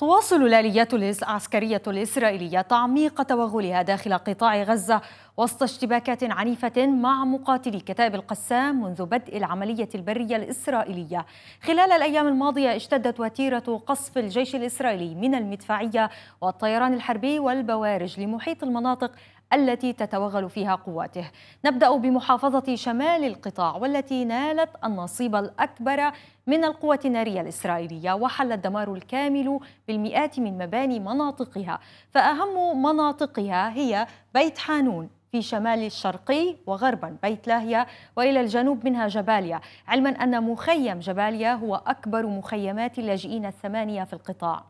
تواصل الآليات العسكرية الإسرائيلية تعميق توغلها داخل قطاع غزة وسط اشتباكات عنيفة مع مقاتلي كتائب القسام منذ بدء العملية البرية الإسرائيلية خلال الأيام الماضية اشتدت وتيرة قصف الجيش الإسرائيلي من المدفعية والطيران الحربي والبوارج لمحيط المناطق التي تتوغل فيها قواته نبدأ بمحافظة شمال القطاع والتي نالت النصيب الأكبر من القوة النارية الإسرائيلية وحل الدمار الكامل بالمئات من مباني مناطقها فأهم مناطقها هي بيت حانون في شمال الشرقي وغربا بيت لاهيا والى الجنوب منها جباليا، علما ان مخيم جباليا هو اكبر مخيمات اللاجئين الثمانيه في القطاع.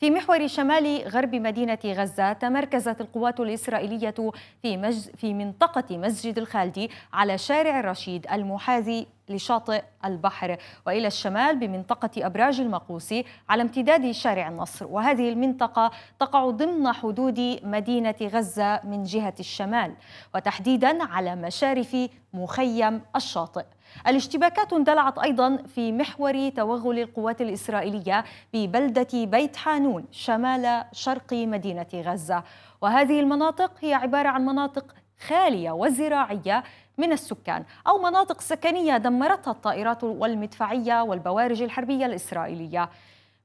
في محور شمال غرب مدينة غزة تمركزت القوات الإسرائيلية في, مج... في منطقة مسجد الخالدي على شارع الرشيد المحاذي لشاطئ البحر وإلى الشمال بمنطقة أبراج المقوسي على امتداد شارع النصر وهذه المنطقة تقع ضمن حدود مدينة غزة من جهة الشمال وتحديدا على مشارف مخيم الشاطئ الاشتباكات اندلعت أيضا في محور توغل القوات الإسرائيلية ببلدة بيت حانون عنون شمال شرق مدينة غزة وهذه المناطق هي عبارة عن مناطق خالية وزراعية من السكان أو مناطق سكنية دمرتها الطائرات والمدفعية والبوارج الحربية الإسرائيلية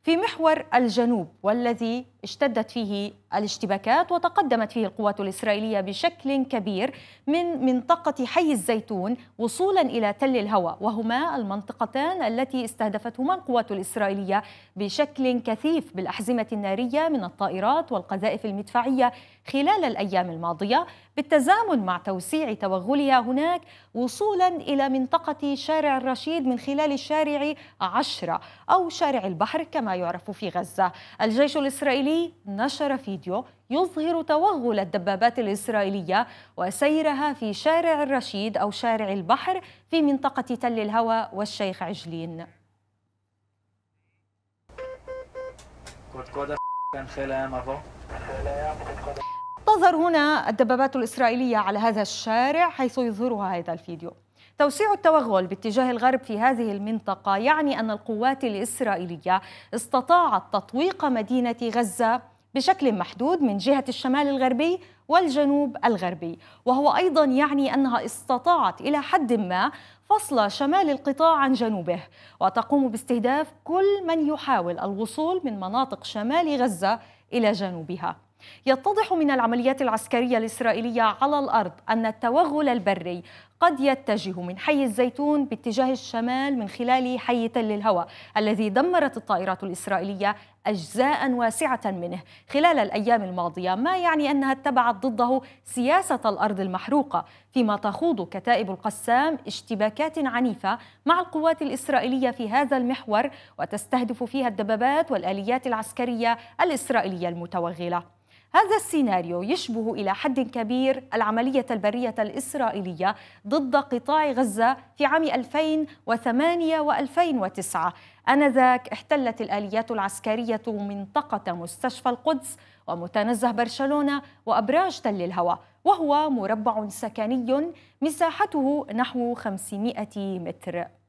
في محور الجنوب والذي اشتدت فيه الاشتباكات وتقدمت فيه القوات الإسرائيلية بشكل كبير من منطقة حي الزيتون وصولا إلى تل الهوى وهما المنطقتان التي استهدفتهما القوات الإسرائيلية بشكل كثيف بالأحزمة النارية من الطائرات والقذائف المدفعية خلال الأيام الماضية بالتزامن مع توسيع توغلها هناك وصولا إلى منطقة شارع الرشيد من خلال شارع عشرة أو شارع البحر كما يعرف في غزة الجيش الإسرائيلي نشر فيديو يظهر توغل الدبابات الإسرائيلية وسيرها في شارع الرشيد أو شارع البحر في منطقة تل الهوى والشيخ عجلين كان خيلها تظهر هنا الدبابات الإسرائيلية على هذا الشارع حيث يظهرها هذا الفيديو توسيع التوغل باتجاه الغرب في هذه المنطقة يعني أن القوات الإسرائيلية استطاعت تطويق مدينة غزة بشكل محدود من جهة الشمال الغربي والجنوب الغربي وهو أيضا يعني أنها استطاعت إلى حد ما فصل شمال القطاع عن جنوبه وتقوم باستهداف كل من يحاول الوصول من مناطق شمال غزة إلى جنوبها يتضح من العمليات العسكرية الإسرائيلية على الأرض أن التوغل البري قد يتجه من حي الزيتون باتجاه الشمال من خلال حي تل الهوى الذي دمرت الطائرات الإسرائيلية أجزاء واسعة منه خلال الأيام الماضية ما يعني أنها اتبعت ضده سياسة الأرض المحروقة فيما تخوض كتائب القسام اشتباكات عنيفة مع القوات الإسرائيلية في هذا المحور وتستهدف فيها الدبابات والآليات العسكرية الإسرائيلية المتوغلة هذا السيناريو يشبه إلى حد كبير العملية البرية الإسرائيلية ضد قطاع غزة في عام 2008 و2009 آنذاك احتلت الآليات العسكرية منطقة مستشفى القدس ومتنزه برشلونة وأبراج تل الهوى وهو مربع سكني مساحته نحو 500 متر